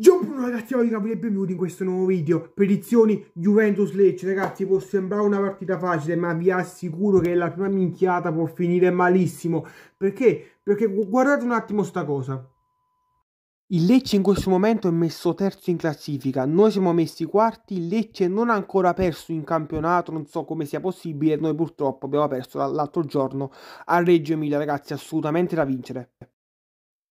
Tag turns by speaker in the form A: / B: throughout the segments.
A: Ciao Bruno ragazzi, oggi capire benvenuti in questo nuovo video. Predizioni Juventus-Lecce, ragazzi, può sembrare una partita facile, ma vi assicuro che la prima minchiata può finire malissimo. Perché? Perché guardate un attimo sta cosa. Il Lecce in questo momento è messo terzo in classifica, noi siamo messi quarti, il Lecce non ha ancora perso in campionato, non so come sia possibile, noi purtroppo abbiamo perso l'altro giorno a Reggio Emilia, ragazzi, assolutamente da vincere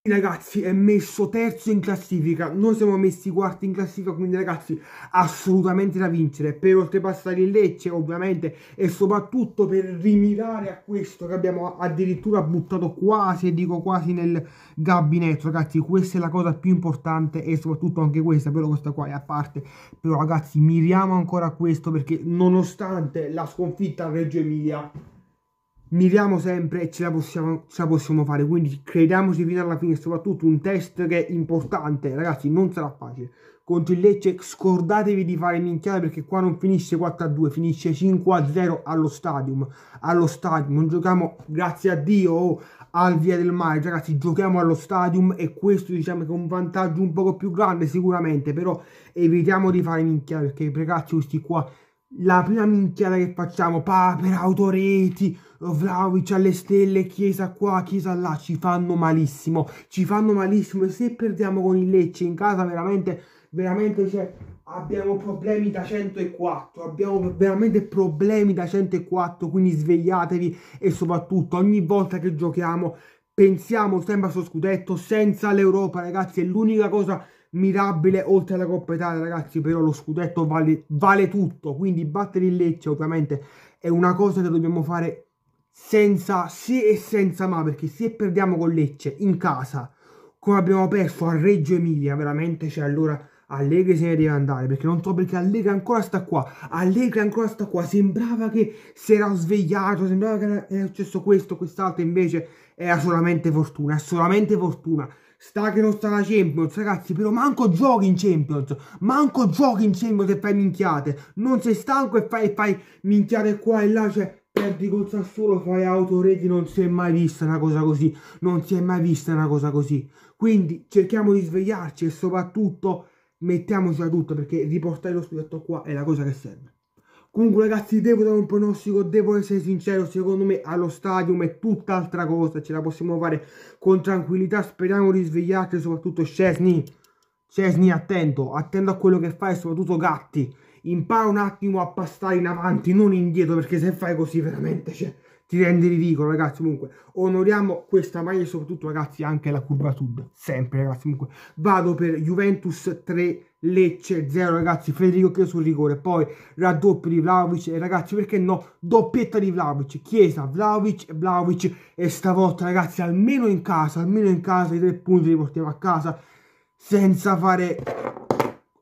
A: ragazzi è messo terzo in classifica noi siamo messi quarti in classifica quindi ragazzi assolutamente da vincere per oltrepassare il Lecce ovviamente e soprattutto per rimirare a questo che abbiamo addirittura buttato quasi dico quasi nel gabinetto ragazzi questa è la cosa più importante e soprattutto anche questa però questa qua è a parte però ragazzi miriamo ancora a questo perché nonostante la sconfitta a Reggio Emilia miriamo sempre e ce la possiamo, ce la possiamo fare. Quindi crediamoci fino alla fine, soprattutto un test che è importante, ragazzi, non sarà facile. Contro il Lecce scordatevi di fare minchiate perché qua non finisce 4-2, finisce 5-0 allo stadium. Allo stadium, non giochiamo grazie a Dio o oh, al via del mare, ragazzi, giochiamo allo stadium e questo diciamo che è un vantaggio un poco più grande sicuramente, però evitiamo di fare minchiate perché ragazzi questi qua la prima minchiata che facciamo, papera, autoreti, Vlaovic alle stelle, Chiesa qua, Chiesa là, ci fanno malissimo, ci fanno malissimo e se perdiamo con il Lecce in casa veramente, veramente cioè, abbiamo problemi da 104, abbiamo veramente problemi da 104, quindi svegliatevi e soprattutto ogni volta che giochiamo pensiamo sempre a suo scudetto senza l'Europa ragazzi, è l'unica cosa mirabile oltre alla Coppa Italia ragazzi però lo scudetto vale, vale tutto quindi battere il Lecce ovviamente è una cosa che dobbiamo fare senza sì e senza ma, perché se perdiamo con Lecce in casa, come abbiamo perso a Reggio Emilia, veramente, cioè allora Allegri se ne deve andare, perché non so perché Allegri ancora sta qua, Allegri ancora sta qua, sembrava che si era svegliato, sembrava che era, successo questo, quest'altro, invece era solamente fortuna, è solamente fortuna sta che non sta la Champions, ragazzi, però manco giochi in Champions, manco giochi in Champions e fai minchiate, non sei stanco e fai, fai minchiate qua e là, cioè, perdi col Sassuolo, fai autoreti, non si è mai vista una cosa così, non si è mai vista una cosa così. Quindi cerchiamo di svegliarci e soprattutto mettiamoci a tutto perché riportare lo scudetto qua è la cosa che serve. Comunque ragazzi devo dare un pronostico, devo essere sincero, secondo me allo stadium è tutt'altra cosa, ce la possiamo fare con tranquillità, speriamo di svegliarci soprattutto Scesni, Cesni attento, attento a quello che fai, soprattutto Gatti, impara un attimo a passare in avanti, non indietro, perché se fai così veramente cioè, ti rendi ridicolo, ragazzi. Comunque, onoriamo questa maglia e soprattutto, ragazzi, anche la curva sud, sempre, ragazzi. Comunque, vado per Juventus 3. Lecce 0 ragazzi, Federico Chiesa sul rigore, poi raddoppio di Vlaovic e ragazzi perché no, doppietta di Vlaovic, Chiesa, Vlaovic, Vlaovic e stavolta ragazzi almeno in casa, almeno in casa i tre punti li portiamo a casa senza fare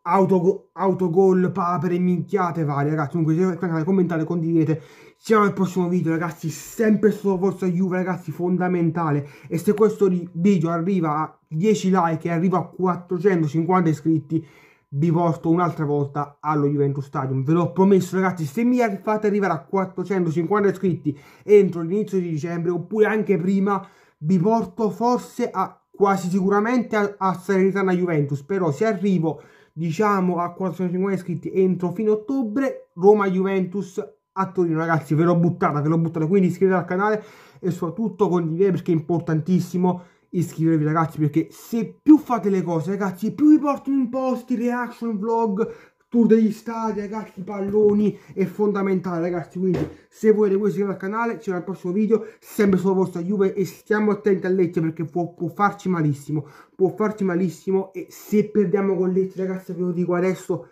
A: autogol, autogol papere, minchiate varie, ragazzi. Comunque, se commentate, condividete. Ci vediamo al prossimo video, ragazzi. Sempre sulla vostra Juve, ragazzi, fondamentale. E se questo video arriva a 10 like e arriva a 450 iscritti, vi porto un'altra volta allo Juventus Stadium. Ve l'ho promesso, ragazzi, se mi fate arrivare a 450 iscritti entro l'inizio di dicembre, oppure anche prima, vi porto forse a quasi sicuramente a, a Salernitana Juventus. Però se arrivo diciamo a 450 iscritti entro fine ottobre, Roma-Juventus a Torino ragazzi ve l'ho buttata, ve l'ho buttata, quindi iscrivetevi al canale e soprattutto condividete perché è importantissimo iscrivervi ragazzi perché se più fate le cose ragazzi più vi porto in posti, reaction, vlog, tour degli stadi, ragazzi, palloni è fondamentale, ragazzi. Quindi, se volete voi iscrivervi al canale, ci vediamo al prossimo video, sempre sulla vostra Juve e stiamo attenti a Lecce perché può, può, farci malissimo, può farci malissimo e se perdiamo con Lecce, ragazzi, ve lo dico adesso,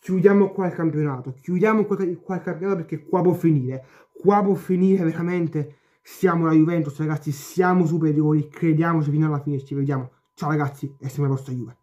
A: chiudiamo qua il campionato, chiudiamo qua, qua il campionato perché qua può finire, qua può finire veramente, siamo la Juventus, ragazzi, siamo superiori, crediamoci fino alla fine, ci vediamo. Ciao ragazzi e sempre la vostra Juve.